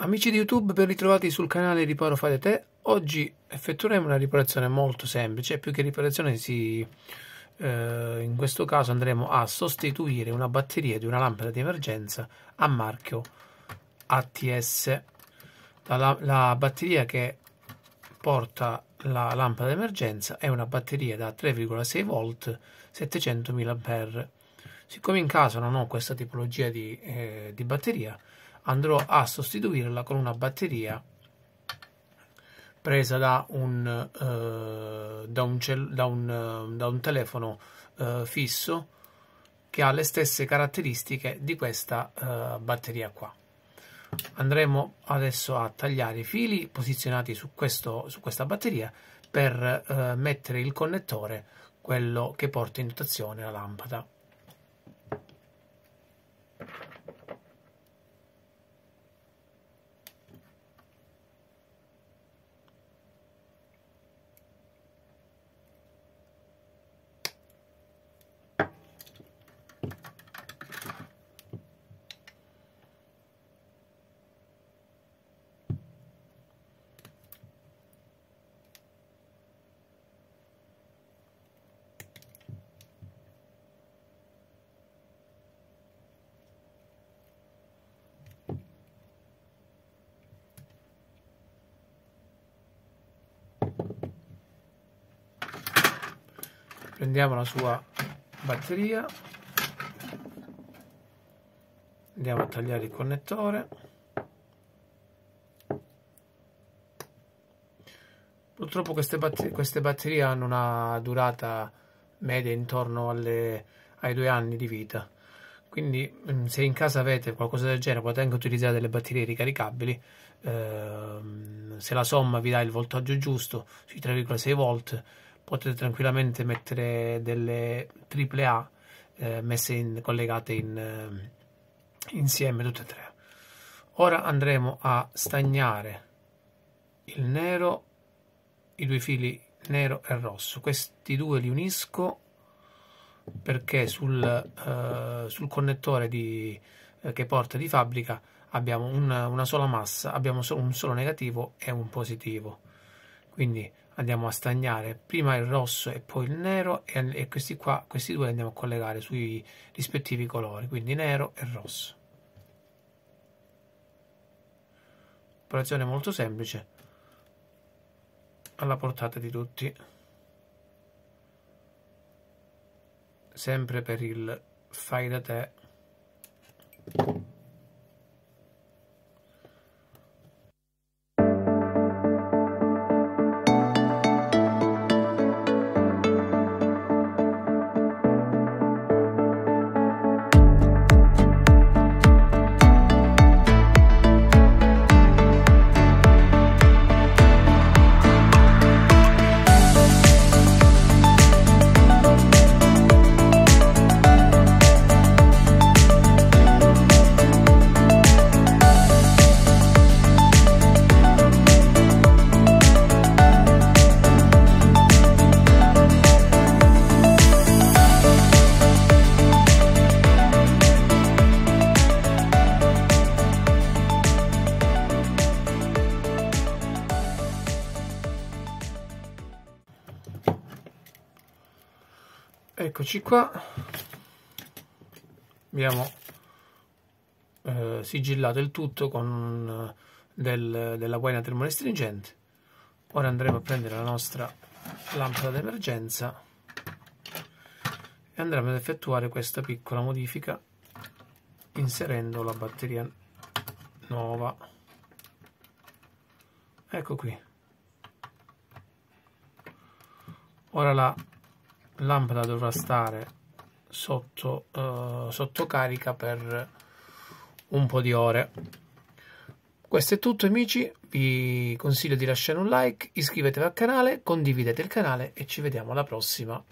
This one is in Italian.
Amici di YouTube, ben ritrovati sul canale Riparo Fate Te. Oggi effettueremo una riparazione molto semplice, più che riparazione si, eh, in questo caso andremo a sostituire una batteria di una lampada di emergenza a marchio ATS. La, la, batteria che porta la lampada d'emergenza è una batteria da 3,6 volt 700.000 mAh siccome in casa non ho questa tipologia di, eh, di batteria andrò a sostituirla con una batteria presa da un, eh, da un, da un, da un telefono eh, fisso che ha le stesse caratteristiche di questa eh, batteria qua andremo adesso a tagliare i fili posizionati su, questo, su questa batteria per eh, mettere il connettore quello che porta in dotazione la lampada prendiamo la sua batteria andiamo a tagliare il connettore purtroppo queste, batter queste batterie hanno una durata media intorno alle, ai due anni di vita quindi mm, se in casa avete qualcosa del genere potete anche utilizzare delle batterie ricaricabili ehm, se la somma vi dà il voltaggio giusto sui 3,6 volt potete tranquillamente mettere delle triple A eh, messe in, collegate in, eh, insieme tutte e tre. Ora andremo a stagnare il nero, i due fili nero e rosso. Questi due li unisco perché sul, eh, sul connettore di, eh, che porta di fabbrica abbiamo una, una sola massa, abbiamo solo un solo negativo e un positivo. Quindi andiamo a stagnare prima il rosso e poi il nero e, e questi qua questi due andiamo a collegare sui rispettivi colori quindi nero e rosso operazione molto semplice alla portata di tutti sempre per il fai da te eccoci qua abbiamo eh, sigillato il tutto con eh, del, della guaina termorestringente ora andremo a prendere la nostra lampada d'emergenza e andremo ad effettuare questa piccola modifica inserendo la batteria nuova ecco qui ora la lampada dovrà stare sotto, eh, sotto carica per un po' di ore. Questo è tutto amici, vi consiglio di lasciare un like, iscrivetevi al canale, condividete il canale e ci vediamo alla prossima.